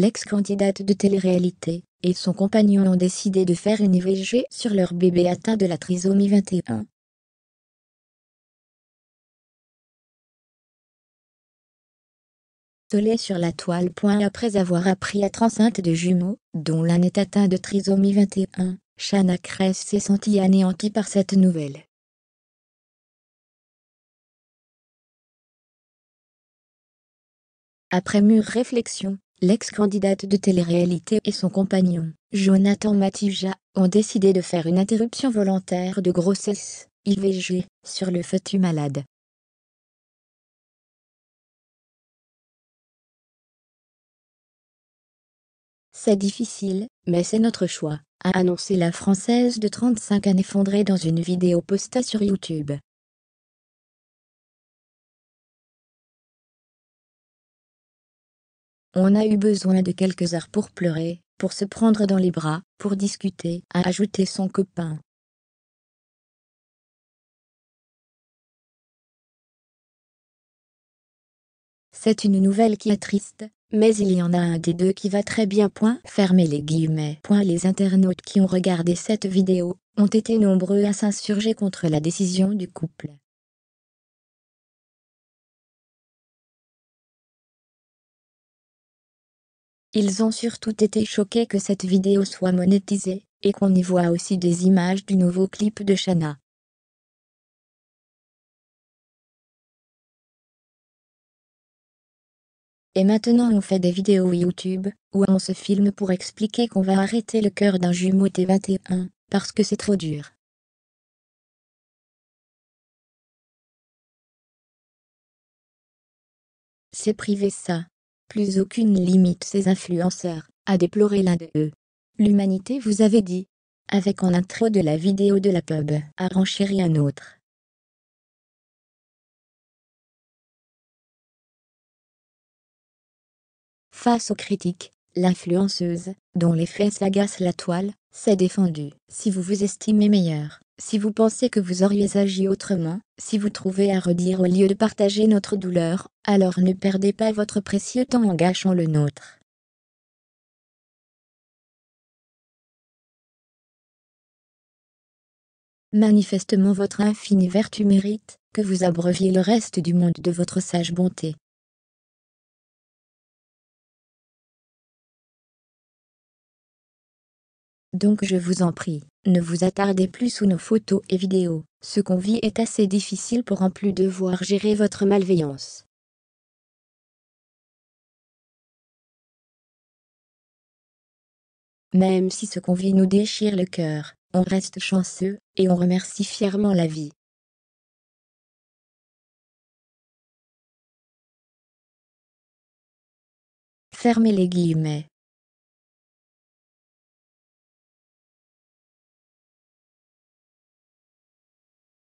L'ex-candidate de télé-réalité et son compagnon ont décidé de faire une IVG sur leur bébé atteint de la trisomie 21. Tolé sur la toile. Après avoir appris être enceinte de jumeaux, dont l'un est atteint de trisomie 21, Shana Kress s'est sentie anéantie par cette nouvelle. Après mûre réflexion, L'ex-candidate de télé-réalité et son compagnon, Jonathan Matija, ont décidé de faire une interruption volontaire de grossesse, IVG, sur le fœtus malade. C'est difficile, mais c'est notre choix, a annoncé la Française de 35 ans effondrée dans une vidéo postée sur YouTube. On a eu besoin de quelques heures pour pleurer, pour se prendre dans les bras, pour discuter, a ajouté son copain. C'est une nouvelle qui est triste, mais il y en a un des deux qui va très bien. Point. fermer les guillemets. Point. Les internautes qui ont regardé cette vidéo ont été nombreux à s'insurger contre la décision du couple. Ils ont surtout été choqués que cette vidéo soit monétisée, et qu'on y voit aussi des images du nouveau clip de Shana. Et maintenant on fait des vidéos YouTube, où on se filme pour expliquer qu'on va arrêter le cœur d'un jumeau T21, parce que c'est trop dur. C'est privé ça. Plus aucune limite ces influenceurs, a déploré l'un d'eux. L'humanité vous avait dit. Avec en intro de la vidéo de la pub, à renchéri un autre. Face aux critiques, l'influenceuse, dont les fesses agacent la toile, s'est défendue. Si vous vous estimez meilleur, si vous pensez que vous auriez agi autrement, si vous trouvez à redire au lieu de partager notre douleur, alors ne perdez pas votre précieux temps en gâchant le nôtre. Manifestement votre infinie vertu mérite que vous abreuviez le reste du monde de votre sage bonté. Donc je vous en prie, ne vous attardez plus sous nos photos et vidéos. Ce qu'on vit est assez difficile pour en plus devoir gérer votre malveillance. Même si ce qu'on vit nous déchire le cœur, on reste chanceux, et on remercie fièrement la vie. Fermez les guillemets.